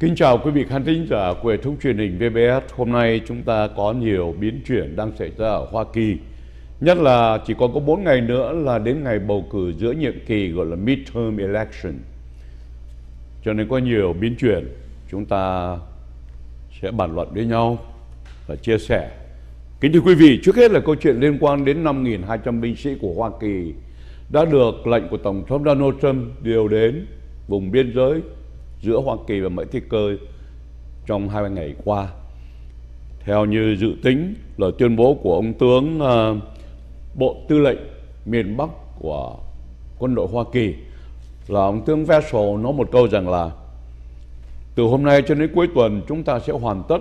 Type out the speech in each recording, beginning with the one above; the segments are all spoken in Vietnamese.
Kính chào quý vị khán thính giả của hệ thống truyền hình VBS. Hôm nay chúng ta có nhiều biến chuyển đang xảy ra ở Hoa Kỳ. Nhất là chỉ còn có 4 ngày nữa là đến ngày bầu cử giữa nhiệm kỳ gọi là midterm election. Cho nên có nhiều biến chuyển chúng ta sẽ bàn luận với nhau và chia sẻ. Kính thưa quý vị, trước hết là câu chuyện liên quan đến 5.200 binh sĩ của Hoa Kỳ đã được lệnh của Tổng thống Donald Trump điều đến vùng biên giới giữa Hoa Kỳ và Mỹ Thế Cơ trong hai ngày qua. Theo như dự tính, lời tuyên bố của ông tướng uh, Bộ Tư lệnh miền Bắc của quân đội Hoa Kỳ là ông tướng Vessel nói một câu rằng là từ hôm nay cho đến cuối tuần chúng ta sẽ hoàn tất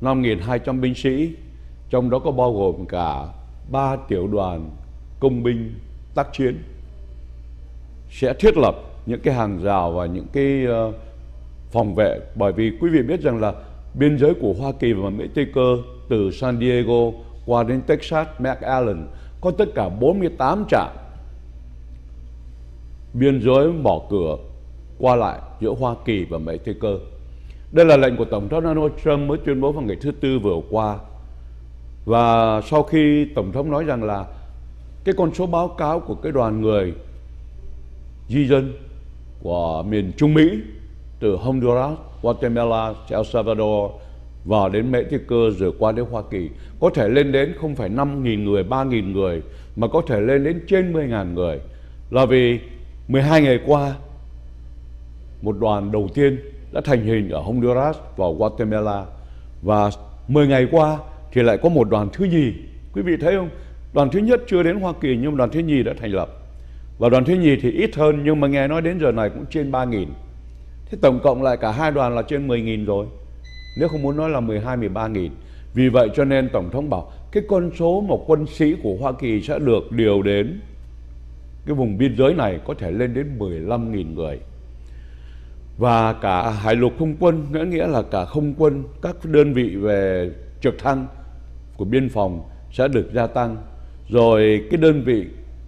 5.200 binh sĩ, trong đó có bao gồm cả ba tiểu đoàn công binh tác chiến sẽ thiết lập những cái hàng rào và những cái ờ, phòng vệ bởi vì quý vị biết rằng là biên giới của Hoa Kỳ và Mỹ Tây Cơ từ San Diego qua đến Texas, McAllen có tất cả 48 trạm biên giới mở cửa qua lại giữa Hoa Kỳ và Mỹ Tây Cơ. Đây là lệnh của Tổng thống Donald Trump mới tuyên bố vào ngày thứ Tư vừa qua. Và sau khi Tổng thống nói rằng là cái con số báo cáo của cái đoàn người di dân của miền Trung Mỹ từ Honduras, Guatemala, El Salvador vào đến Mexico rồi qua đến Hoa Kỳ có thể lên đến không phải 5.000 người, 3.000 người mà có thể lên đến trên 10.000 người là vì 12 ngày qua một đoàn đầu tiên đã thành hình ở Honduras và Guatemala và 10 ngày qua thì lại có một đoàn thứ nhì quý vị thấy không đoàn thứ nhất chưa đến Hoa Kỳ nhưng đoàn thứ nhì đã thành lập và đoàn thứ nhì thì ít hơn nhưng mà nghe nói đến giờ này cũng trên 3 nghìn Thế tổng cộng lại cả hai đoàn là trên 10 nghìn rồi. Nếu không muốn nói là 12 13 nghìn Vì vậy cho nên tổng thống bảo cái con số một quân sĩ của Hoa Kỳ sẽ được điều đến cái vùng biên giới này có thể lên đến 15 nghìn người. Và cả hải lục không quân, nghĩa nghĩa là cả không quân, các đơn vị về trực thăng của biên phòng sẽ được gia tăng. Rồi cái đơn vị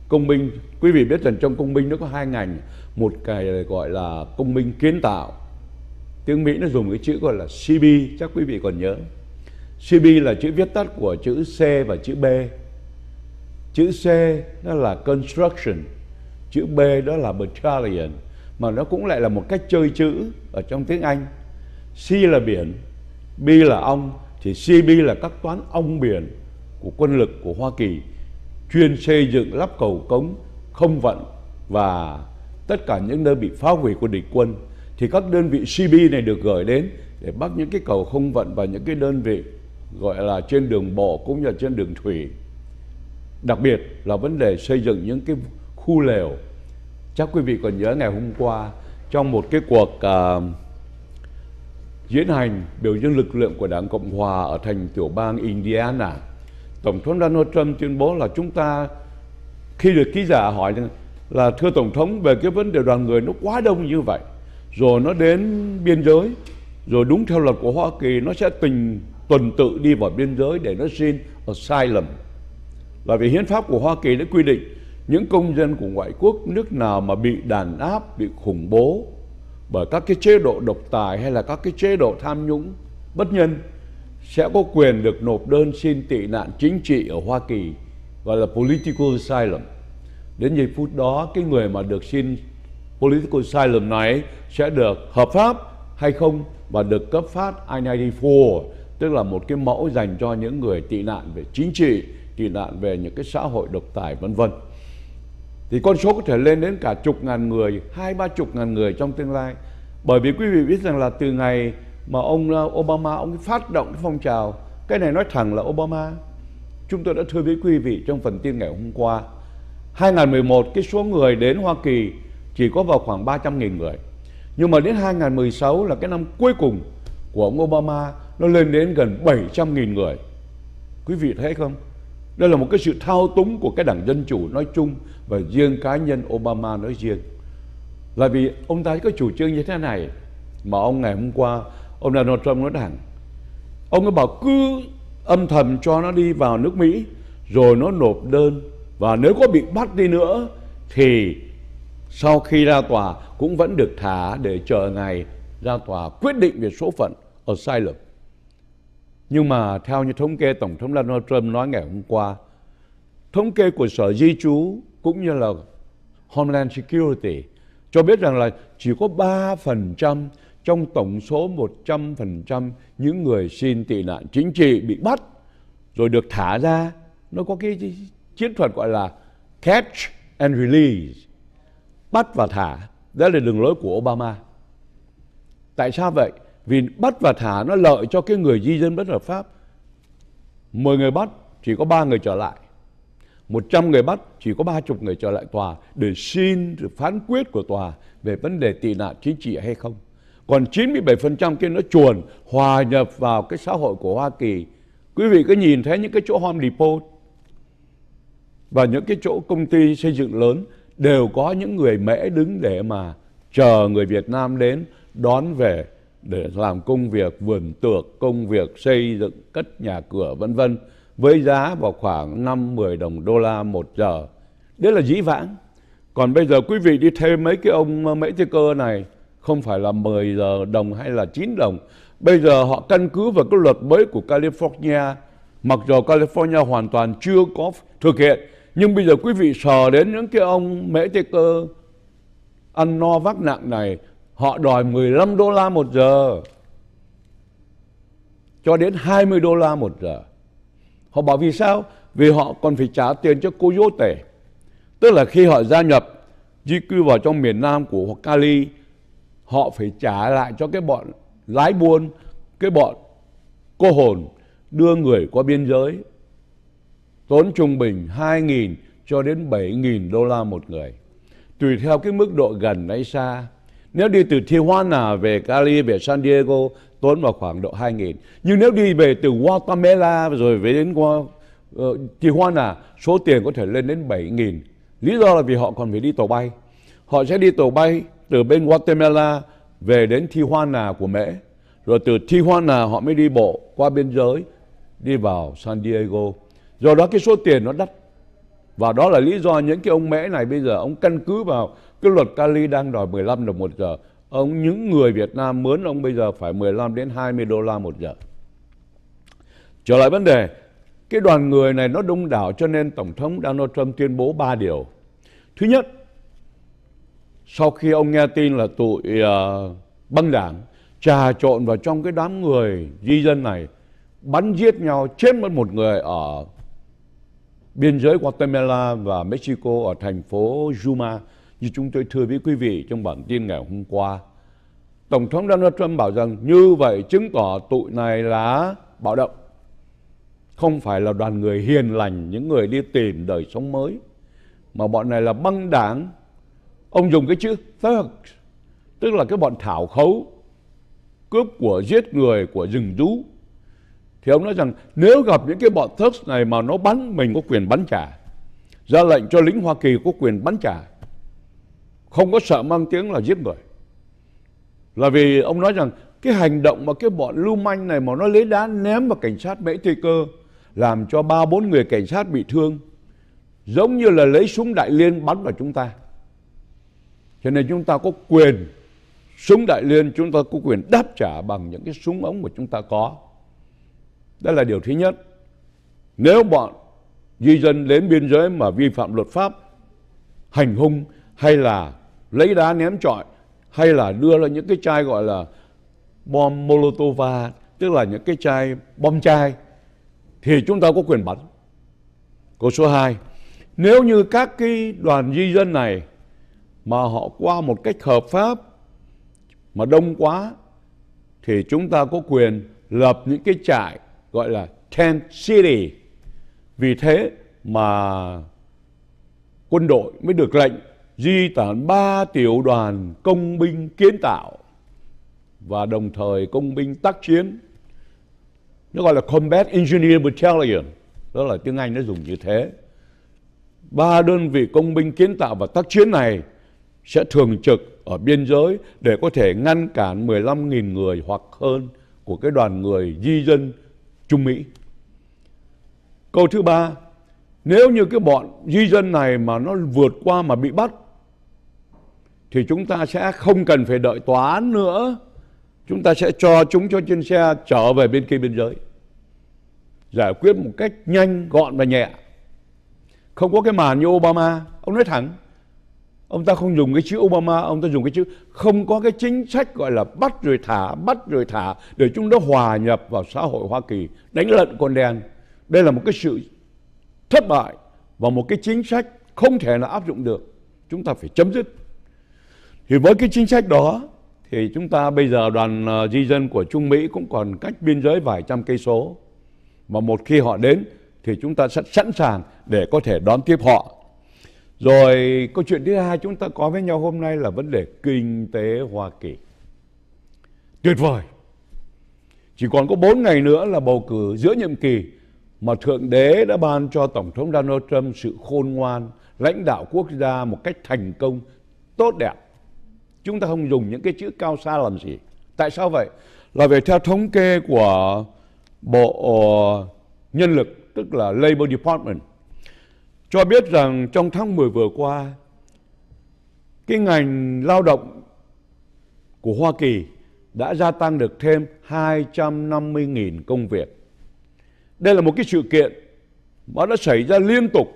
công minh quý vị biết rằng trong công minh nó có hai ngành một cái gọi là công minh kiến tạo tiếng mỹ nó dùng cái chữ gọi là cb chắc quý vị còn nhớ cb là chữ viết tắt của chữ c và chữ b chữ c nó là construction chữ b đó là battalion mà nó cũng lại là một cách chơi chữ ở trong tiếng anh c là biển b là ong thì cb là các toán ong biển của quân lực của hoa kỳ chuyên xây dựng lắp cầu cống, không vận và tất cả những nơi bị phá hủy của địch quân thì các đơn vị CB này được gửi đến để bắt những cái cầu không vận và những cái đơn vị gọi là trên đường bộ cũng như là trên đường thủy. Đặc biệt là vấn đề xây dựng những cái khu lều. Chắc quý vị còn nhớ ngày hôm qua trong một cái cuộc uh, diễn hành biểu dương lực lượng của Đảng Cộng Hòa ở thành tiểu bang Indiana Tổng thống Donald Trump tuyên bố là chúng ta khi được ký giả hỏi là thưa Tổng thống về cái vấn đề đoàn người nó quá đông như vậy rồi nó đến biên giới rồi đúng theo luật của Hoa Kỳ nó sẽ tình tuần tự đi vào biên giới để nó xin asylum là vì hiến pháp của Hoa Kỳ đã quy định những công dân của ngoại quốc nước nào mà bị đàn áp, bị khủng bố bởi các cái chế độ độc tài hay là các cái chế độ tham nhũng bất nhân sẽ có quyền được nộp đơn xin tị nạn chính trị ở Hoa Kỳ gọi là political asylum. Đến giây phút đó cái người mà được xin political asylum này sẽ được hợp pháp hay không và được cấp phát I-94 tức là một cái mẫu dành cho những người tị nạn về chính trị, tị nạn về những cái xã hội độc tài vân vân. Thì con số có thể lên đến cả chục ngàn người, hai ba chục ngàn người trong tương lai. Bởi vì quý vị biết rằng là từ ngày mà ông Obama ông phát động cái phong trào cái này nói thẳng là Obama chúng tôi đã thưa với quý vị trong phần tin ngày hôm qua 2011 cái số người đến Hoa Kỳ chỉ có vào khoảng 300.000 người nhưng mà đến 2016 là cái năm cuối cùng của ông Obama nó lên đến gần 700.000 người quý vị thấy không đây là một cái sự thao túng của cái đảng Dân Chủ nói chung và riêng cá nhân Obama nói riêng là vì ông ta có chủ trương như thế này mà ông ngày hôm qua ông Donald Trump nói rằng ông ấy bảo cứ âm thầm cho nó đi vào nước Mỹ rồi nó nộp đơn và nếu có bị bắt đi nữa thì sau khi ra tòa cũng vẫn được thả để chờ ngày ra tòa quyết định về số phận ở sai lầm. Nhưng mà theo như thống kê Tổng thống Donald Trump nói ngày hôm qua, thống kê của Sở Di trú cũng như là Homeland Security cho biết rằng là chỉ có 3% trong tổng số 100% những người xin tị nạn chính trị bị bắt rồi được thả ra, nó có cái chiến thuật gọi là catch and release, bắt và thả. Đó là đường lối của Obama. Tại sao vậy? Vì bắt và thả nó lợi cho cái người di dân bất hợp pháp. 10 người bắt chỉ có 3 người trở lại. 100 người bắt chỉ có 30 người trở lại tòa để xin phán quyết của tòa về vấn đề tị nạn chính trị hay không còn 97% kia nó chuồn hòa nhập vào cái xã hội của Hoa Kỳ. Quý vị cứ nhìn thấy những cái chỗ Home Depot và những cái chỗ công ty xây dựng lớn đều có những người mễ đứng để mà chờ người Việt Nam đến đón về để làm công việc vườn tược, công việc xây dựng cất nhà cửa vân vân với giá vào khoảng 5 10 đồng đô la một giờ. Đấy là dĩ vãng. Còn bây giờ quý vị đi thêm mấy cái ông mễ thi cơ này không phải là 10 giờ đồng hay là 9 đồng. Bây giờ họ căn cứ vào cái luật mới của California, mặc dù California hoàn toàn chưa có thực hiện, nhưng bây giờ quý vị sờ đến những cái ông mễ tê cơ ăn no vác nặng này, họ đòi 15 đô la một giờ, cho đến 20 đô la một giờ. Họ bảo vì sao? Vì họ còn phải trả tiền cho cô tể Tức là khi họ gia nhập, di cư vào trong miền Nam của Cali, họ phải trả lại cho cái bọn lái buôn cái bọn cô hồn đưa người qua biên giới tốn trung bình 2.000 cho đến 7.000 đô la một người tùy theo cái mức độ gần hay xa nếu đi từ Tijuana về Cali về San Diego tốn vào khoảng độ 2.000 nhưng nếu đi về từ Guatemala rồi về đến qua uh, ờ, Tijuana số tiền có thể lên đến 7.000 lý do là vì họ còn phải đi tàu bay họ sẽ đi tàu bay từ bên Guatemala về đến Tijuana của Mễ. Rồi từ Tijuana họ mới đi bộ qua biên giới đi vào San Diego. Do đó cái số tiền nó đắt. Và đó là lý do những cái ông Mễ này bây giờ ông căn cứ vào cái luật Cali đang đòi 15 đồng một giờ. Ông những người Việt Nam mướn ông bây giờ phải 15 đến 20 đô la một giờ. Trở lại vấn đề, cái đoàn người này nó đông đảo cho nên Tổng thống Donald Trump tuyên bố ba điều. Thứ nhất, sau khi ông nghe tin là tụi uh, băng đảng trà trộn vào trong cái đám người di dân này bắn giết nhau chết mất một người ở biên giới Guatemala và Mexico ở thành phố Yuma như chúng tôi thưa với quý vị trong bản tin ngày hôm qua Tổng thống Donald Trump bảo rằng như vậy chứng tỏ tụi này là bạo động không phải là đoàn người hiền lành những người đi tìm đời sống mới mà bọn này là băng đảng ông dùng cái chữ thugs tức là cái bọn thảo khấu cướp của giết người của rừng rú thì ông nói rằng nếu gặp những cái bọn thugs này mà nó bắn mình có quyền bắn trả ra lệnh cho lính Hoa Kỳ có quyền bắn trả không có sợ mang tiếng là giết người là vì ông nói rằng cái hành động mà cái bọn lưu manh này mà nó lấy đá ném vào cảnh sát Mỹ Tây Cơ làm cho ba bốn người cảnh sát bị thương giống như là lấy súng đại liên bắn vào chúng ta cho nên chúng ta có quyền súng đại liên chúng ta có quyền đáp trả bằng những cái súng ống mà chúng ta có đó là điều thứ nhất nếu bọn di dân đến biên giới mà vi phạm luật pháp hành hung hay là lấy đá ném trọi hay là đưa ra những cái chai gọi là bom molotova tức là những cái chai bom chai thì chúng ta có quyền bắn câu số 2 nếu như các cái đoàn di dân này mà họ qua một cách hợp pháp mà đông quá thì chúng ta có quyền lập những cái trại gọi là tent city. Vì thế mà quân đội mới được lệnh di tản ba tiểu đoàn công binh kiến tạo và đồng thời công binh tác chiến. Nó gọi là Combat Engineer Battalion. Đó là tiếng Anh nó dùng như thế. Ba đơn vị công binh kiến tạo và tác chiến này sẽ thường trực ở biên giới để có thể ngăn cản 15.000 người hoặc hơn của cái đoàn người di dân Trung Mỹ. Câu thứ ba, nếu như cái bọn di dân này mà nó vượt qua mà bị bắt thì chúng ta sẽ không cần phải đợi tòa án nữa. Chúng ta sẽ cho chúng cho trên xe trở về bên kia biên giới. Giải quyết một cách nhanh, gọn và nhẹ. Không có cái màn như Obama, ông nói thẳng ông ta không dùng cái chữ Obama ông ta dùng cái chữ không có cái chính sách gọi là bắt rồi thả bắt rồi thả để chúng nó hòa nhập vào xã hội Hoa Kỳ đánh lận con đen đây là một cái sự thất bại và một cái chính sách không thể là áp dụng được chúng ta phải chấm dứt thì với cái chính sách đó thì chúng ta bây giờ đoàn ờ, di dân của Trung Mỹ cũng còn cách biên giới vài trăm cây số mà một khi họ đến thì chúng ta sẽ sẵn sàng để có thể đón tiếp họ rồi câu chuyện thứ hai chúng ta có với nhau hôm nay là vấn đề kinh tế Hoa Kỳ. Tuyệt vời. Chỉ còn có 4 ngày nữa là bầu cử giữa nhiệm kỳ mà Thượng Đế đã ban cho Tổng thống Donald Trump sự khôn ngoan, lãnh đạo quốc gia một cách thành công, tốt đẹp. Chúng ta không dùng những cái chữ cao xa làm gì. Tại sao vậy? Là về theo thống kê của Bộ Nhân lực, tức là Labor Department, cho biết rằng trong tháng 10 vừa qua, cái ngành lao động của Hoa Kỳ đã gia tăng được thêm 250.000 công việc. Đây là một cái sự kiện mà đã xảy ra liên tục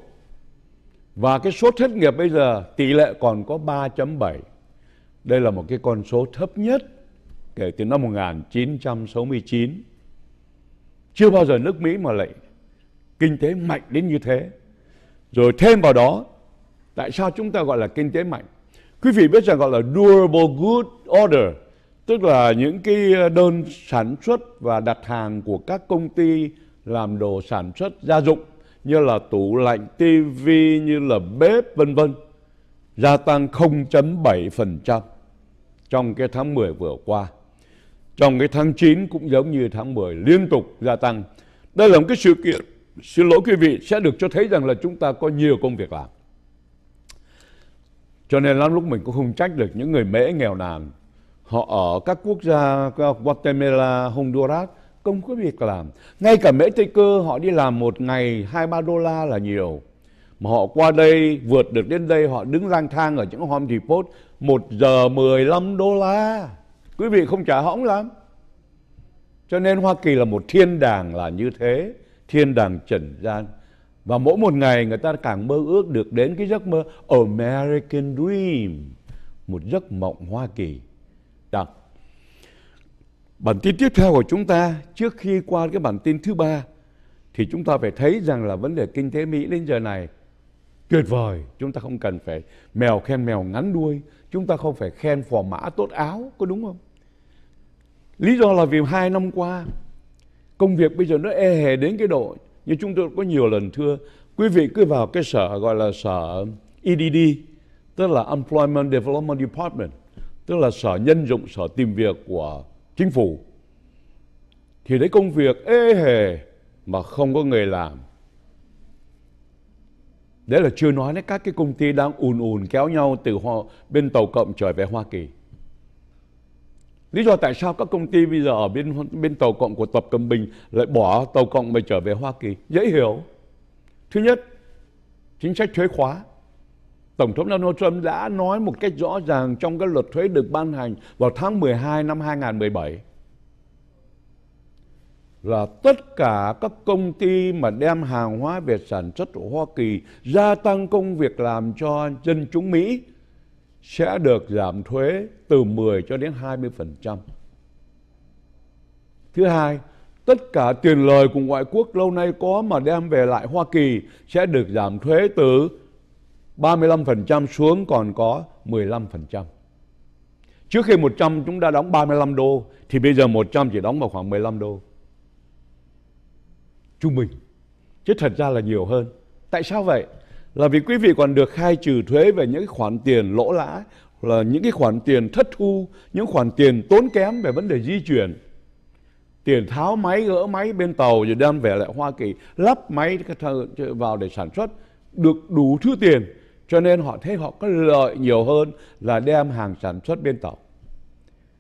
và cái số thất nghiệp bây giờ tỷ lệ còn có 3.7. Đây là một cái con số thấp nhất kể từ năm 1969. Chưa bao giờ nước Mỹ mà lại kinh tế mạnh đến như thế. Rồi thêm vào đó, tại sao chúng ta gọi là kinh tế mạnh? Quý vị biết rằng gọi là durable good order, tức là những cái đơn sản xuất và đặt hàng của các công ty làm đồ sản xuất gia dụng như là tủ lạnh, tivi, như là bếp vân vân gia tăng 0.7% trong cái tháng 10 vừa qua. Trong cái tháng 9 cũng giống như tháng 10 liên tục gia tăng. Đây là một cái sự kiện xin lỗi quý vị sẽ được cho thấy rằng là chúng ta có nhiều công việc làm cho nên lắm lúc mình cũng không trách được những người mễ nghèo nàn họ ở các quốc gia Guatemala, Honduras không có việc làm. Ngay cả mễ Tây Cơ họ đi làm một ngày hai ba đô la là nhiều. Mà họ qua đây, vượt được đến đây, họ đứng lang thang ở những Home Depot 1 giờ lăm đô la. Quý vị không trả hỏng lắm. Cho nên Hoa Kỳ là một thiên đàng là như thế thiên đàng trần gian và mỗi một ngày người ta càng mơ ước được đến cái giấc mơ American Dream một giấc mộng Hoa Kỳ Đó. bản tin tiếp theo của chúng ta trước khi qua cái bản tin thứ ba thì chúng ta phải thấy rằng là vấn đề kinh tế Mỹ đến giờ này tuyệt vời chúng ta không cần phải mèo khen mèo ngắn đuôi chúng ta không phải khen phò mã tốt áo có đúng không lý do là vì hai năm qua công việc bây giờ nó e hề đến cái độ như chúng tôi có nhiều lần thưa quý vị cứ vào cái sở gọi là sở EDD tức là Employment Development Department tức là sở nhân dụng sở tìm việc của chính phủ thì đấy công việc ê e hề mà không có người làm đấy là chưa nói đến các cái công ty đang ùn ùn kéo nhau từ bên tàu cộng trở về Hoa Kỳ Lý do tại sao các công ty bây giờ ở bên bên tàu cộng của Tập cầm Bình lại bỏ tàu cộng mà trở về Hoa Kỳ? Dễ hiểu. Thứ nhất, chính sách thuế khóa. Tổng thống Donald Trump đã nói một cách rõ ràng trong cái luật thuế được ban hành vào tháng 12 năm 2017 là tất cả các công ty mà đem hàng hóa về sản xuất ở Hoa Kỳ gia tăng công việc làm cho dân chúng Mỹ sẽ được giảm thuế từ 10 cho đến 20%. Thứ hai, tất cả tiền lời của ngoại quốc lâu nay có mà đem về lại Hoa Kỳ sẽ được giảm thuế từ 35% xuống còn có 15%. Trước khi 100 chúng ta đóng 35 đô thì bây giờ 100 chỉ đóng vào khoảng 15 đô. Trung bình. Chứ thật ra là nhiều hơn. Tại sao vậy? là vì quý vị còn được khai trừ thuế về những khoản tiền lỗ lã là những cái khoản tiền thất thu, những khoản tiền tốn kém về vấn đề di chuyển. Tiền tháo máy, gỡ máy bên tàu rồi đem về lại Hoa Kỳ, lắp máy vào để sản xuất, được đủ thứ tiền. Cho nên họ thấy họ có lợi nhiều hơn là đem hàng sản xuất bên tàu.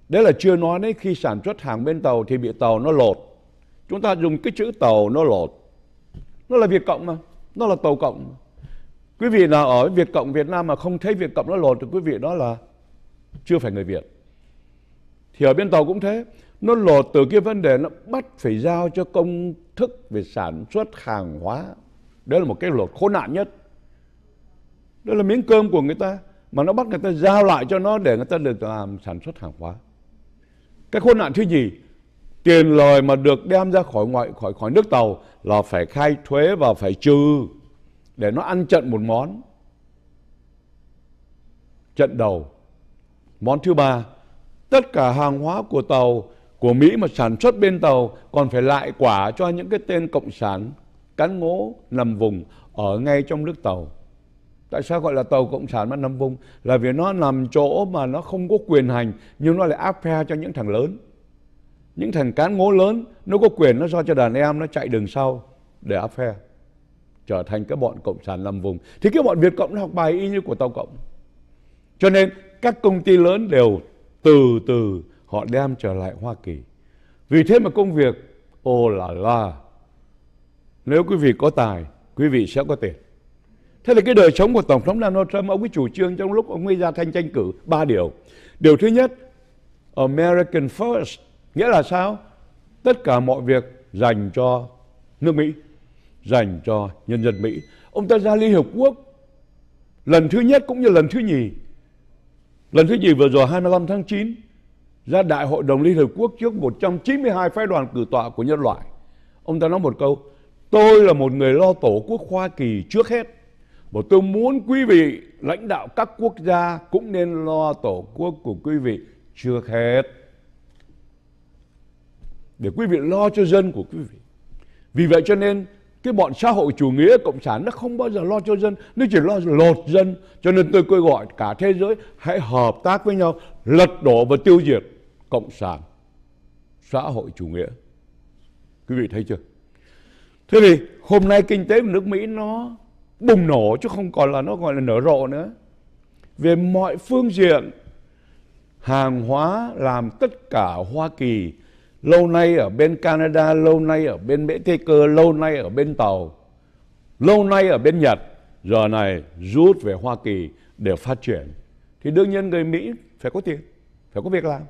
Đấy là chưa nói đến khi sản xuất hàng bên tàu thì bị tàu nó lột. Chúng ta dùng cái chữ tàu nó lột. Nó là Việt Cộng mà, nó là tàu Cộng mà. Quý vị nào ở Việt Cộng Việt Nam mà không thấy Việt Cộng nó lột thì quý vị đó là chưa phải người Việt. Thì ở bên Tàu cũng thế. Nó lột từ cái vấn đề nó bắt phải giao cho công thức về sản xuất hàng hóa. đó là một cái lột khốn nạn nhất. Đó là miếng cơm của người ta. Mà nó bắt người ta giao lại cho nó để người ta được làm sản xuất hàng hóa. Cái khốn nạn thứ gì? Tiền lời mà được đem ra khỏi ngoại khỏi khỏi nước tàu là phải khai thuế và phải trừ để nó ăn trận một món trận đầu món thứ ba tất cả hàng hóa của tàu của Mỹ mà sản xuất bên tàu còn phải lại quả cho những cái tên cộng sản cán ngố nằm vùng ở ngay trong nước tàu. Tại sao gọi là tàu cộng sản mà nằm vùng? Là vì nó nằm chỗ mà nó không có quyền hành nhưng nó lại áp phe cho những thằng lớn. Những thằng cán ngố lớn nó có quyền nó do cho đàn em nó chạy đường sau để áp phe trở thành cái bọn cộng sản làm vùng thì cái bọn việt cộng nó học bài y như của tàu cộng cho nên các công ty lớn đều từ từ họ đem trở lại hoa kỳ vì thế mà công việc ồ là là nếu quý vị có tài quý vị sẽ có tiền thế là cái đời sống của tổng thống donald trump ông ấy chủ trương trong lúc ông ấy ra thanh tranh cử ba điều điều thứ nhất american first nghĩa là sao tất cả mọi việc dành cho nước mỹ dành cho nhân dân Mỹ. Ông ta ra Liên Hiệp Quốc lần thứ nhất cũng như lần thứ nhì. Lần thứ nhì vừa rồi 25 tháng 9 ra Đại hội đồng Liên Hiệp Quốc trước 192 phái đoàn cử tọa của nhân loại. Ông ta nói một câu, tôi là một người lo tổ quốc Hoa Kỳ trước hết. Và tôi muốn quý vị lãnh đạo các quốc gia cũng nên lo tổ quốc của quý vị trước hết. Để quý vị lo cho dân của quý vị. Vì vậy cho nên cái bọn xã hội chủ nghĩa cộng sản nó không bao giờ lo cho dân nó chỉ lo lột dân cho nên tôi kêu gọi cả thế giới hãy hợp tác với nhau lật đổ và tiêu diệt cộng sản xã hội chủ nghĩa quý vị thấy chưa thế thì hôm nay kinh tế của nước mỹ nó bùng nổ chứ không còn là nó gọi là nở rộ nữa về mọi phương diện hàng hóa làm tất cả hoa kỳ lâu nay ở bên Canada, lâu nay ở bên Mỹ Tây Cơ, lâu nay ở bên Tàu, lâu nay ở bên Nhật, giờ này rút về Hoa Kỳ để phát triển. Thì đương nhiên người Mỹ phải có tiền, phải có việc làm.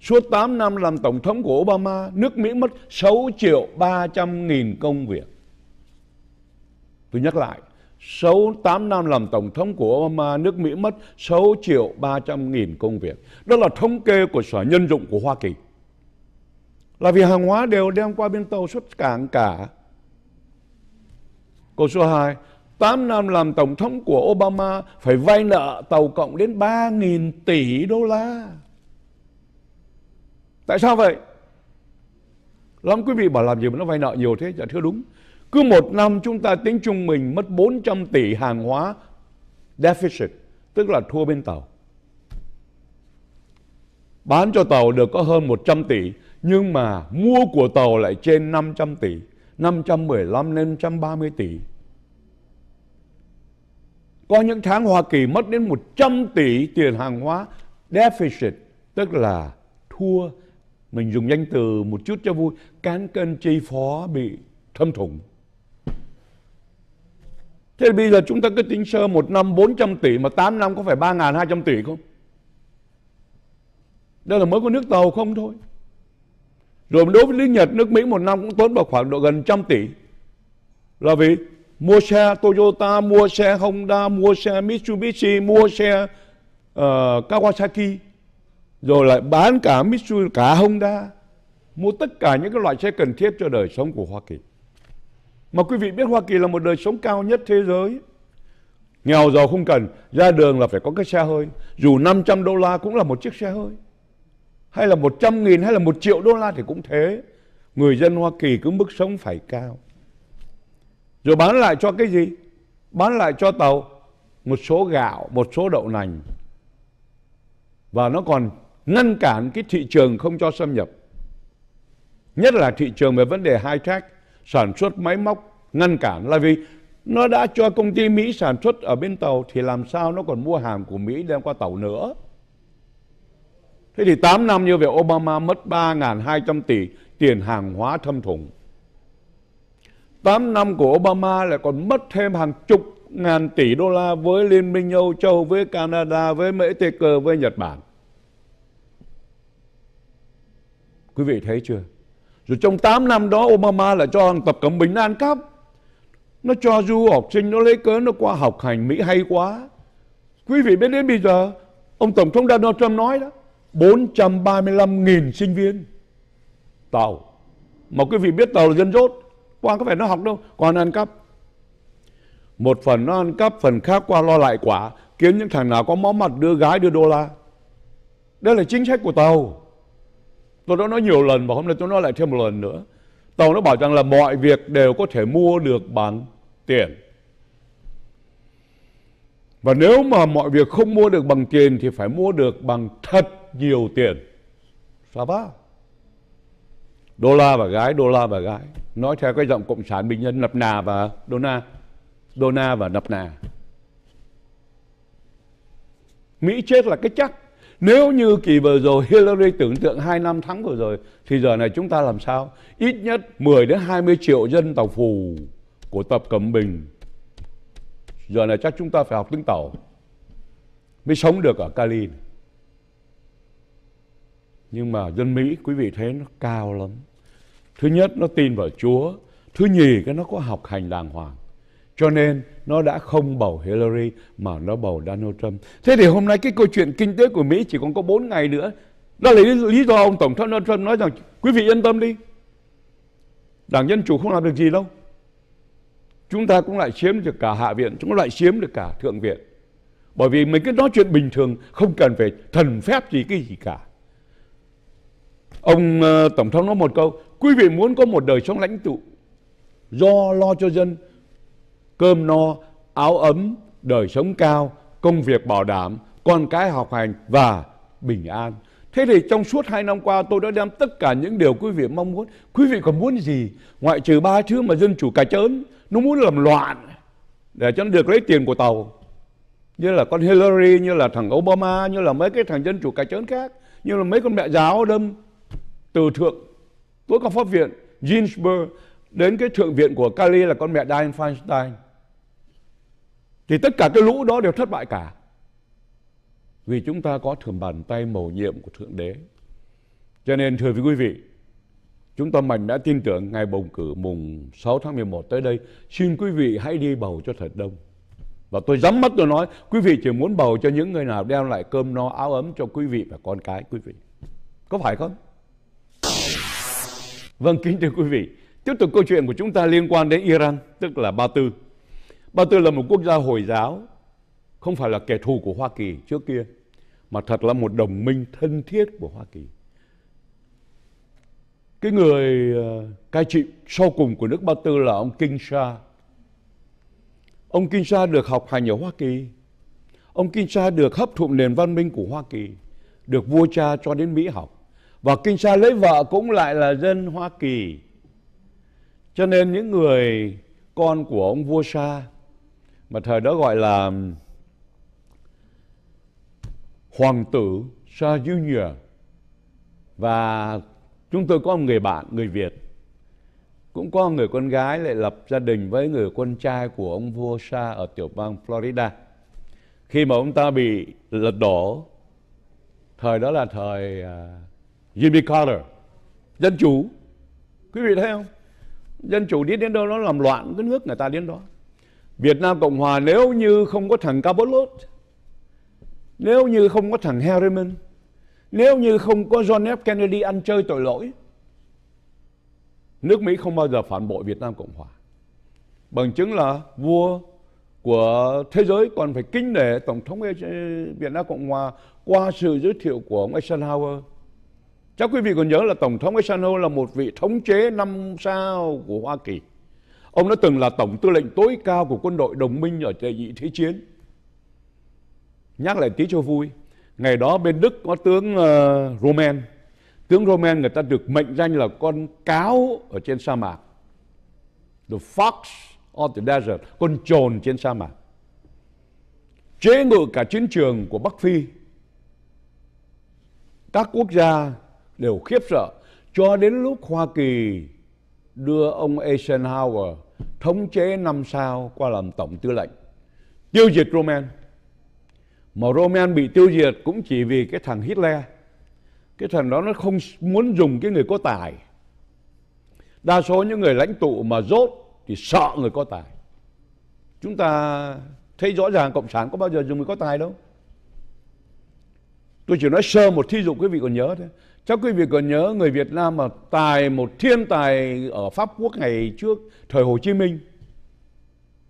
Suốt 8 năm làm tổng thống của Obama, nước Mỹ mất 6 triệu 300 nghìn công việc. Tôi nhắc lại, 6, 8 năm làm tổng thống của Obama, nước Mỹ mất 6 triệu 300 nghìn công việc. Đó là thống kê của Sở Nhân dụng của Hoa Kỳ là vì hàng hóa đều đem qua bên tàu xuất cảng cả. Câu số 2, 8 năm làm tổng thống của Obama phải vay nợ tàu cộng đến 3.000 tỷ đô la. Tại sao vậy? Lắm quý vị bảo làm gì mà nó vay nợ nhiều thế? Dạ thưa đúng. Cứ một năm chúng ta tính trung bình mất 400 tỷ hàng hóa deficit, tức là thua bên tàu. Bán cho tàu được có hơn 100 tỷ nhưng mà mua của tàu lại trên 500 tỷ 515 lên 130 tỷ Có những tháng Hoa Kỳ mất đến 100 tỷ tiền hàng hóa Deficit Tức là thua Mình dùng danh từ một chút cho vui Cán cân chi phó bị thâm thủng Thế bây giờ chúng ta cứ tính sơ một năm 400 tỷ mà 8 năm có phải 3.200 tỷ không? Đây là mới có nước tàu không thôi. Rồi đối với nước Nhật, nước Mỹ một năm cũng tốn vào khoảng độ gần trăm tỷ. Là vì mua xe Toyota, mua xe Honda, mua xe Mitsubishi, mua xe uh, Kawasaki. Rồi lại bán cả Mitsubishi, cả Honda. Mua tất cả những cái loại xe cần thiết cho đời sống của Hoa Kỳ. Mà quý vị biết Hoa Kỳ là một đời sống cao nhất thế giới. Nghèo giàu không cần, ra đường là phải có cái xe hơi. Dù 500 đô la cũng là một chiếc xe hơi hay là 100 nghìn hay là 1 triệu đô la thì cũng thế. Người dân Hoa Kỳ cứ mức sống phải cao. Rồi bán lại cho cái gì? Bán lại cho tàu một số gạo, một số đậu nành. Và nó còn ngăn cản cái thị trường không cho xâm nhập. Nhất là thị trường về vấn đề high-tech, sản xuất máy móc, ngăn cản là vì nó đã cho công ty Mỹ sản xuất ở bên tàu thì làm sao nó còn mua hàng của Mỹ đem qua tàu nữa. Thế thì 8 năm như vậy Obama mất 3.200 tỷ tiền hàng hóa thâm thủng. 8 năm của Obama lại còn mất thêm hàng chục ngàn tỷ đô la với Liên minh Âu Châu, với Canada, với Mỹ Tây Cờ, với Nhật Bản. Quý vị thấy chưa? Rồi trong 8 năm đó Obama lại cho hàng Tập Cận Bình nó ăn Nó cho du học sinh, nó lấy cớ, nó qua học hành Mỹ hay quá. Quý vị biết đến bây giờ, ông Tổng thống Donald Trump nói đó. 435.000 sinh viên Tàu Mà quý vị biết Tàu là dân dốt Quang có phải nó học đâu Còn ăn cắp Một phần nó ăn cắp Phần khác qua lo lại quả Kiếm những thằng nào có máu mặt đưa gái đưa đô la Đây là chính sách của Tàu Tôi đã nói nhiều lần Và hôm nay tôi nói lại thêm một lần nữa Tàu nó bảo rằng là mọi việc đều có thể mua được bằng tiền và nếu mà mọi việc không mua được bằng tiền thì phải mua được bằng thật nhiều tiền. Sao ba? Đô la và gái, đô la và gái. Nói theo cái giọng cộng sản bình nhân, nập nà và đô na. Đô na và nập nà. Mỹ chết là cái chắc. Nếu như kỳ vừa rồi Hillary tưởng tượng 2 năm thắng vừa rồi thì giờ này chúng ta làm sao? Ít nhất 10 đến 20 triệu dân tàu phù của Tập Cẩm Bình giờ này chắc chúng ta phải học tiếng tàu mới sống được ở Cali nhưng mà dân Mỹ quý vị thấy nó cao lắm thứ nhất nó tin vào Chúa thứ nhì cái nó có học hành đàng hoàng cho nên nó đã không bầu Hillary mà nó bầu Donald Trump. Thế thì hôm nay cái câu chuyện kinh tế của Mỹ chỉ còn có 4 ngày nữa. Đó là lý do ông Tổng thống Donald Trump nói rằng quý vị yên tâm đi. Đảng Dân Chủ không làm được gì đâu chúng ta cũng lại chiếm được cả hạ viện chúng ta lại chiếm được cả thượng viện bởi vì mình cứ nói chuyện bình thường không cần phải thần phép gì cái gì cả ông ờ, tổng thống nói một câu quý vị muốn có một đời sống lãnh tụ do lo cho dân cơm no áo ấm đời sống cao công việc bảo đảm con cái học hành và bình an Thế thì trong suốt 2 năm qua tôi đã đem tất cả những điều quý vị mong muốn. Quý vị còn muốn gì? Ngoại trừ ba thứ mà dân chủ cà chớn. Nó muốn làm loạn để cho nó được lấy tiền của tàu. Như là con Hillary, như là thằng Obama, như là mấy cái thằng dân chủ cà chớn khác. Như là mấy con mẹ giáo đâm từ thượng tối cao pháp viện Ginsburg đến cái thượng viện của Cali là con mẹ Dianne Feinstein. Thì tất cả cái lũ đó đều thất bại cả vì chúng ta có thường bàn tay mầu nhiệm của Thượng Đế. Cho nên thưa quý vị, chúng ta mạnh mẽ tin tưởng ngày bầu cử mùng 6 tháng 11 tới đây, xin quý vị hãy đi bầu cho thật đông. Và tôi dám mất tôi nói, quý vị chỉ muốn bầu cho những người nào đem lại cơm no áo ấm cho quý vị và con cái quý vị. Có phải không? Vâng, kính thưa quý vị, tiếp tục câu chuyện của chúng ta liên quan đến Iran, tức là Ba Tư. Ba Tư là một quốc gia Hồi giáo không phải là kẻ thù của Hoa Kỳ trước kia mà thật là một đồng minh thân thiết của Hoa Kỳ. Cái người ờ, cai trị sau cùng của nước Ba Tư là ông Kinh Sa. Ông Kinh Sa được học hành ở Hoa Kỳ. Ông Kinh Sa được hấp thụ nền văn minh của Hoa Kỳ, được vua cha cho đến Mỹ học. Và Kinh Sa lấy vợ cũng lại là dân Hoa Kỳ. Cho nên những người con của ông vua Sa mà thời đó gọi là hoàng tử Sa Junior và chúng tôi có một người bạn người Việt cũng có người con gái lại lập gia đình với người con trai của ông vua Sa ở tiểu bang Florida. Khi mà ông ta bị lật đổ, thời đó là thời uh, Jimmy Carter, dân chủ. Quý vị thấy không? Dân chủ đi đến đâu nó làm loạn cái nước người ta đến đó. Việt Nam Cộng Hòa nếu như không có thằng Cabot nếu như không có thằng Harriman, nếu như không có John F. Kennedy ăn chơi tội lỗi, nước Mỹ không bao giờ phản bội Việt Nam Cộng Hòa. Bằng chứng là vua của thế giới còn phải kính nể Tổng thống Việt Nam Cộng Hòa qua sự giới thiệu của ông Eisenhower. Chắc quý vị còn nhớ là Tổng thống Eisenhower là một vị thống chế năm sao của Hoa Kỳ. Ông đã từng là Tổng tư lệnh tối cao của quân đội đồng minh ở thời nhị thế chiến. Nhắc lại tí cho vui, ngày đó bên Đức có tướng uh, ờ, Roman. Tướng Roman người ta được mệnh danh là con cáo ở trên sa mạc. The fox on the desert, con trồn trên sa mạc. Chế ngự cả chiến trường của Bắc Phi. Các quốc gia đều khiếp sợ cho đến lúc Hoa Kỳ đưa ông Eisenhower thống chế năm sao qua làm tổng tư lệnh tiêu diệt Roman mà Roman bị tiêu diệt cũng chỉ vì cái thằng Hitler cái thằng đó nó không muốn dùng cái người có tài đa số những người lãnh tụ mà dốt thì sợ người có tài chúng ta thấy rõ ràng cộng sản có bao giờ dùng người có tài đâu tôi chỉ nói sơ một thí dụ quý vị còn nhớ thôi chắc quý vị còn nhớ người Việt Nam mà tài một thiên tài ở Pháp Quốc ngày trước thời Hồ Chí Minh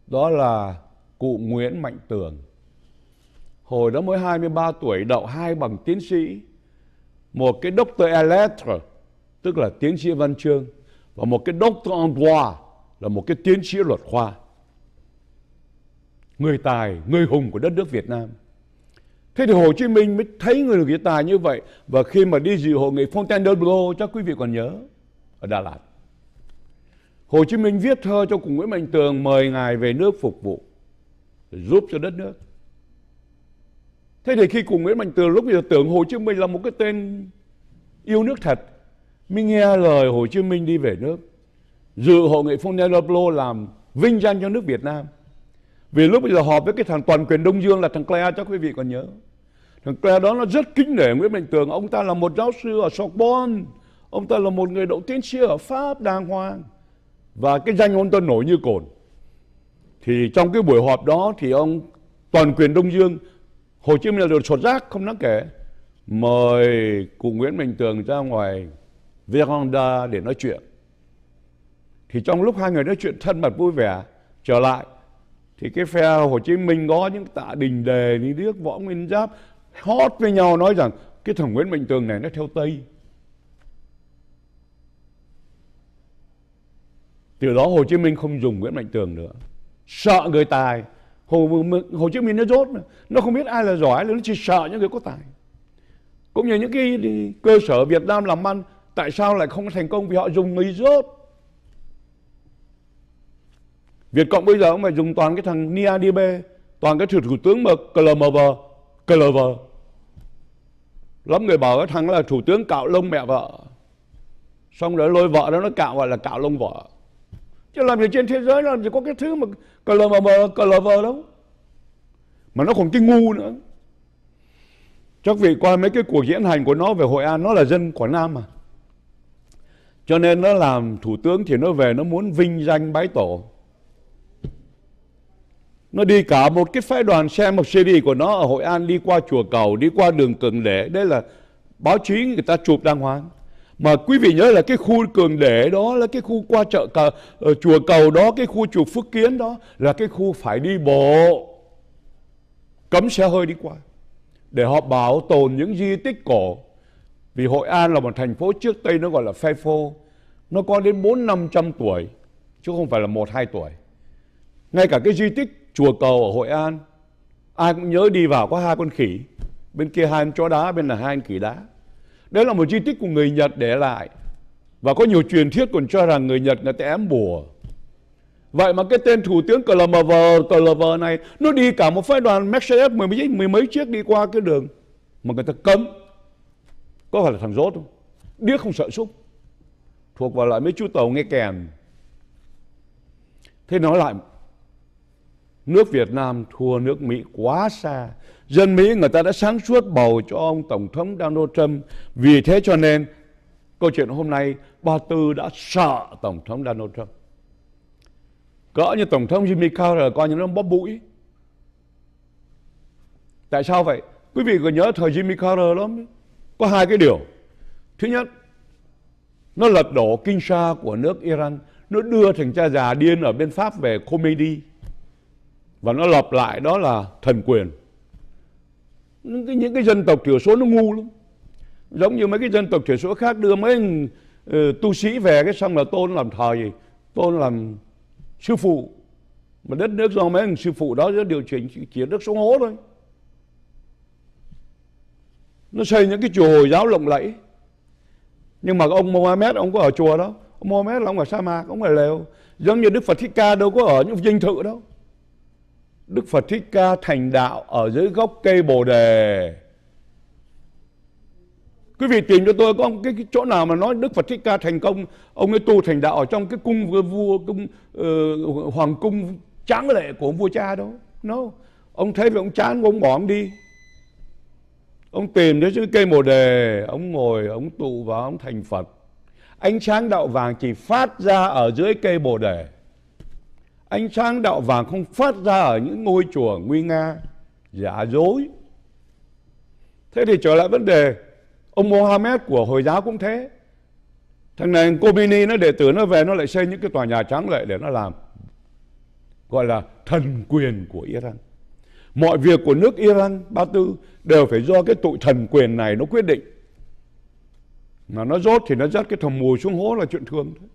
đó là cụ Nguyễn Mạnh Tường Hồi đó mới 23 tuổi đậu hai bằng tiến sĩ. Một cái doctor en lettres, tức là tiến sĩ văn chương. Và một cái doctor en droit, là một cái tiến sĩ luật khoa. Người tài, người hùng của đất nước Việt Nam. Thế thì Hồ Chí Minh mới thấy người Việt tài như vậy. Và khi mà đi dự hội nghị Fontainebleau, chắc quý vị còn nhớ, ở Đà Lạt. Hồ Chí Minh viết thơ cho cùng Nguyễn Mạnh Tường mời ngài về nước phục vụ, giúp cho đất nước. Thế thì khi cùng Nguyễn Mạnh Tường lúc bây giờ tưởng Hồ Chí Minh là một cái tên yêu nước thật. Mình nghe lời Hồ Chí Minh đi về nước. Dự hội nghị phong Nelo Plo làm vinh danh cho nước Việt Nam. Vì lúc bây giờ họp với cái thằng toàn quyền Đông Dương là thằng Claire cho quý vị còn nhớ. Thằng Claire đó nó rất kính nể Nguyễn Mạnh Tường. Ông ta là một giáo sư ở Sorbonne. Ông ta là một người đậu tiến sĩ ở Pháp đàng hoàng. Và cái danh ông ta nổi như cồn. Thì trong cái buổi họp đó thì ông toàn quyền Đông Dương Hồ Chí Minh là được sột rác không đáng kể mời cụ Nguyễn Minh Tường ra ngoài veranda để nói chuyện thì trong lúc hai người nói chuyện thân mật vui vẻ trở lại thì cái phe Hồ Chí Minh có những tạ đình đề ni điếc võ nguyên giáp hót với nhau nói rằng cái thằng Nguyễn Minh Tường này nó theo Tây từ đó Hồ Chí Minh không dùng Nguyễn Mạnh Tường nữa sợ người tài Hồ, Hồ Chí Minh nó dốt mà. Nó không biết ai là giỏi Nó chỉ sợ những người có tài Cũng như những cái cơ sở Việt Nam làm ăn Tại sao lại không thành công vì họ dùng người dốt Việt Cộng bây giờ cũng phải dùng toàn cái thằng Nia DB Toàn cái thủ tướng mà CLMV CLV Lắm người bảo cái thằng là thủ tướng cạo lông mẹ vợ Xong rồi lôi vợ đó nó cạo gọi là cạo lông vợ chứ làm gì trên thế giới làm gì có cái thứ mà cờ lờ mờ cờ lờ vờ đâu mà nó còn cái ngu nữa chắc vì qua mấy cái cuộc diễn hành của nó về hội an nó là dân quảng nam mà cho nên nó làm thủ tướng thì nó về nó muốn vinh danh bái tổ nó đi cả một cái phái đoàn xe một series của nó ở hội an đi qua chùa cầu đi qua đường cường lễ đây là báo chí người ta chụp đàng hoàng mà quý vị nhớ là cái khu cường để đó là cái khu qua chợ cờ, ờ, chùa cầu đó cái khu chùa phước kiến đó là cái khu phải đi bộ cấm xe hơi đi qua để họ bảo tồn những di tích cổ vì hội an là một thành phố trước tây nó gọi là phe phô nó có đến bốn năm trăm tuổi chứ không phải là một hai tuổi ngay cả cái di tích chùa cầu ở hội an ai cũng nhớ đi vào có hai con khỉ bên kia hai con chó đá bên là hai con khỉ đá Đấy là một di tích của người Nhật để lại. Và có nhiều truyền thuyết còn cho rằng người Nhật người ta ém bùa. Vậy mà cái tên thủ tướng Clover, Clover này nó đi cả một phái đoàn Mercedes mười mấy, mười mấy chiếc đi qua cái đường mà người ta cấm. Có phải là thằng rốt không? Điếc không sợ súc. Thuộc vào loại mấy chú tàu nghe kèn. Thế nói lại, nước Việt Nam thua nước Mỹ quá xa dân Mỹ người ta đã sáng suốt bầu cho ông Tổng thống Donald Trump. Vì thế cho nên câu chuyện hôm nay Ba Tư đã sợ Tổng thống Donald Trump. Cỡ như Tổng thống Jimmy Carter coi như nó bóp mũi Tại sao vậy? Quý vị có nhớ thời Jimmy Carter lắm. Có hai cái điều. Thứ nhất, nó lật đổ kinh sa của nước Iran. Nó đưa thằng cha già điên ở bên Pháp về comedy Và nó lập lại đó là thần quyền những cái, những cái dân tộc thiểu số nó ngu lắm giống như mấy cái dân tộc thiểu số khác đưa mấy uh, tu sĩ về cái xong là tôn làm thầy tôn làm sư phụ mà đất nước do mấy thằng sư phụ đó điều chỉnh chỉ đất xuống hố thôi nó xây những cái chùa hồi giáo lộng lẫy nhưng mà ông Mohammed ông có ở chùa đó ông Mohammed là ông ở sa mạc ông ở lều giống như Đức Phật Thích Ca đâu có ở những dinh thự đâu Đức Phật Thích Ca thành đạo ở dưới gốc cây Bồ Đề. Quý vị tìm cho tôi có cái, cái chỗ nào mà nói Đức Phật Thích Ca thành công, ông ấy tu thành đạo ở trong cái cung vua cung uh, hoàng cung tráng lệ của ông vua cha đó. No. Ông thấy vậy ông chán ông bỏ ông đi. Ông tìm đến dưới cây Bồ Đề, ông ngồi, ông tụ và ông thành Phật. Ánh sáng đạo vàng chỉ phát ra ở dưới cây Bồ Đề. Ánh sáng đạo vàng không phát ra ở những ngôi chùa nguy nga, giả dối. Thế thì trở lại vấn đề, ông Mohammed của Hồi giáo cũng thế. Thằng này Kobini nó đệ tử nó về nó lại xây những cái tòa nhà trắng lại để nó làm. Gọi là thần quyền của Iran. Mọi việc của nước Iran Ba Tư đều phải do cái tụi thần quyền này nó quyết định. Mà nó rốt thì nó dắt cái thầm mùi xuống hố là chuyện thường thôi.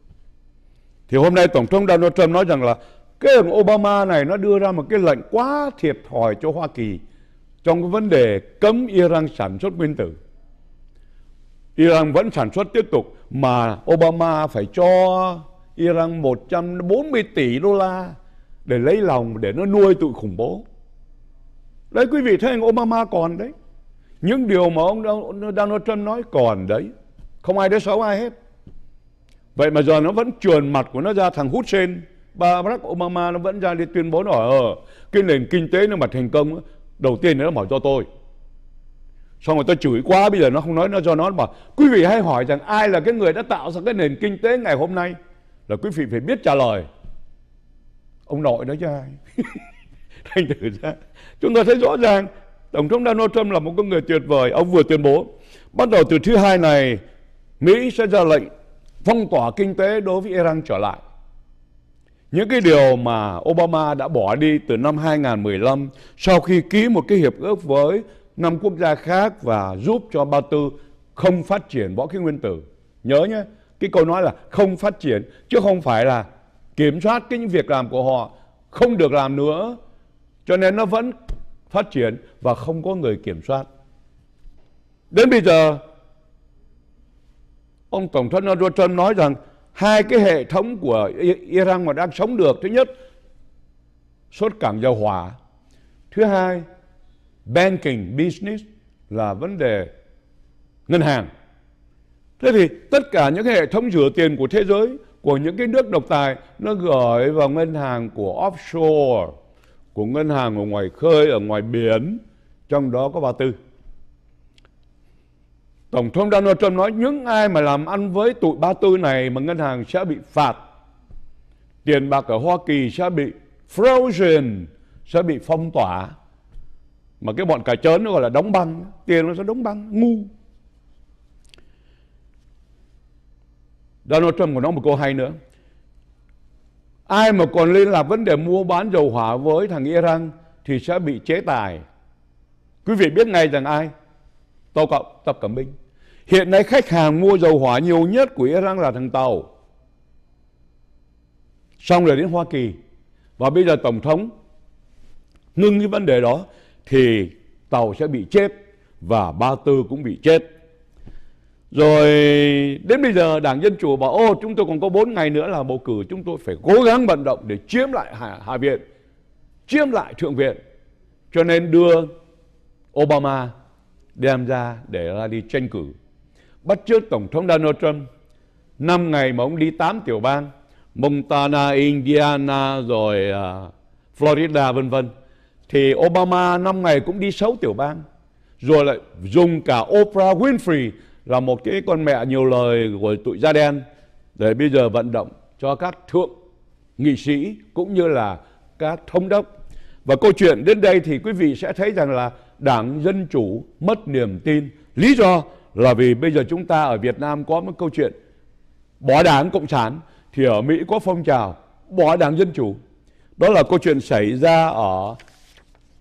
Thì hôm nay Tổng thống Donald Trump nói rằng là cái ông Obama này nó đưa ra một cái lệnh quá thiệt thòi cho Hoa Kỳ trong cái vấn đề cấm Iran sản xuất nguyên tử. Iran vẫn sản xuất tiếp tục mà Obama phải cho Iran 140 tỷ đô la để lấy lòng để nó nuôi tụi khủng bố. Đấy quý vị thấy ông Obama còn đấy. Những điều mà ông Donald Trump nói còn đấy. Không ai để xấu ai hết. Vậy mà giờ nó vẫn trườn mặt của nó ra thằng Hussein bà Barack Obama nó vẫn ra đi tuyên bố nói ở ờ, cái nền kinh tế nó mà thành công đầu tiên nó bảo cho tôi xong rồi tôi chửi quá bây giờ nó không nói nó cho nó mà quý vị hãy hỏi rằng ai là cái người đã tạo ra cái nền kinh tế ngày hôm nay là quý vị phải biết trả lời ông nội nói cho ai thành thử ra chúng ta thấy rõ ràng tổng thống Donald Trump là một con người tuyệt vời ông vừa tuyên bố bắt đầu từ thứ hai này Mỹ sẽ ra lệnh phong tỏa kinh tế đối với Iran trở lại những cái điều mà Obama đã bỏ đi từ năm 2015 sau khi ký một cái hiệp ước với năm quốc gia khác và giúp cho Ba Tư không phát triển võ khí nguyên tử. Nhớ nhé, cái câu nói là không phát triển chứ không phải là kiểm soát cái những việc làm của họ không được làm nữa. Cho nên nó vẫn phát triển và không có người kiểm soát. Đến bây giờ, ông Tổng thống Donald Trump nói rằng hai cái hệ thống của Iran mà đang sống được thứ nhất xuất cảng dầu hỏa thứ hai banking business là vấn đề ngân hàng thế thì tất cả những hệ thống rửa tiền của thế giới của những cái nước độc tài nó gửi vào ngân hàng của offshore của ngân hàng ở ngoài khơi ở ngoài biển trong đó có ba tư Tổng thống Donald Trump nói những ai mà làm ăn với tụi ba tư này mà ngân hàng sẽ bị phạt. Tiền bạc ở Hoa Kỳ sẽ bị frozen, sẽ bị phong tỏa. Mà cái bọn cà chớn nó gọi là đóng băng, tiền nó sẽ đóng băng, ngu. Donald Trump còn nói một câu hay nữa. Ai mà còn liên lạc vấn đề mua bán dầu hỏa với thằng Iran thì sẽ bị chế tài. Quý vị biết ngay rằng ai? Tô Cộng, Tập Cẩm Binh. Hiện nay khách hàng mua dầu hỏa nhiều nhất của Iran là thằng Tàu. Xong rồi đến Hoa Kỳ. Và bây giờ Tổng thống ngưng cái vấn đề đó thì Tàu sẽ bị chết và Ba Tư cũng bị chết. Rồi đến bây giờ Đảng Dân Chủ bảo ô chúng tôi còn có 4 ngày nữa là bầu cử chúng tôi phải cố gắng vận động để chiếm lại Hạ, Hạ Viện, chiếm lại Thượng Viện. Cho nên đưa Obama đem ra để ra đi tranh cử bắt chước Tổng thống Donald Trump. Năm ngày mà ông đi 8 tiểu bang, Montana, Indiana, rồi uh, Florida vân vân thì Obama năm ngày cũng đi 6 tiểu bang. Rồi lại dùng cả Oprah Winfrey là một cái con mẹ nhiều lời của tụi da đen để bây giờ vận động cho các thượng nghị sĩ cũng như là các thống đốc. Và câu chuyện đến đây thì quý vị sẽ thấy rằng là Đảng Dân Chủ mất niềm tin. Lý do là vì bây giờ chúng ta ở Việt Nam có một câu chuyện bỏ đảng cộng sản thì ở Mỹ có phong trào bỏ đảng dân chủ. Đó là câu chuyện xảy ra ở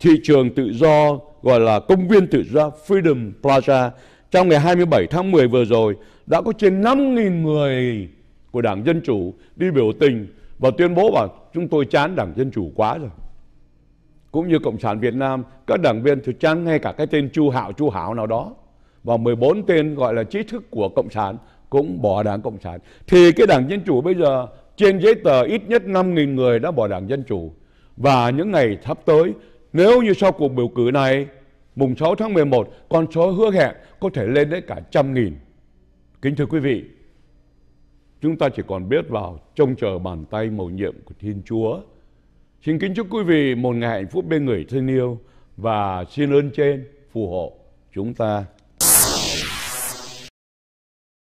thị trường tự do gọi là công viên tự do Freedom Plaza trong ngày 27 tháng 10 vừa rồi đã có trên 5.000 người của Đảng Dân Chủ đi biểu tình và tuyên bố bảo chúng tôi chán Đảng Dân Chủ quá rồi. Cũng như Cộng sản Việt Nam, các đảng viên thì chán ngay cả cái tên Chu Hạo, Chu Hảo nào đó và 14 tên gọi là trí thức của Cộng sản cũng bỏ đảng Cộng sản. Thì cái đảng Dân Chủ bây giờ trên giấy tờ ít nhất 5.000 người đã bỏ đảng Dân Chủ. Và những ngày sắp tới, nếu như sau cuộc biểu cử này, mùng 6 tháng 11, con số hứa hẹn có thể lên đến cả trăm nghìn. Kính thưa quý vị, chúng ta chỉ còn biết vào trông chờ bàn tay mầu nhiệm của Thiên Chúa. Xin kính chúc quý vị một ngày hạnh phúc bên người thân yêu và xin ơn trên phù hộ chúng ta.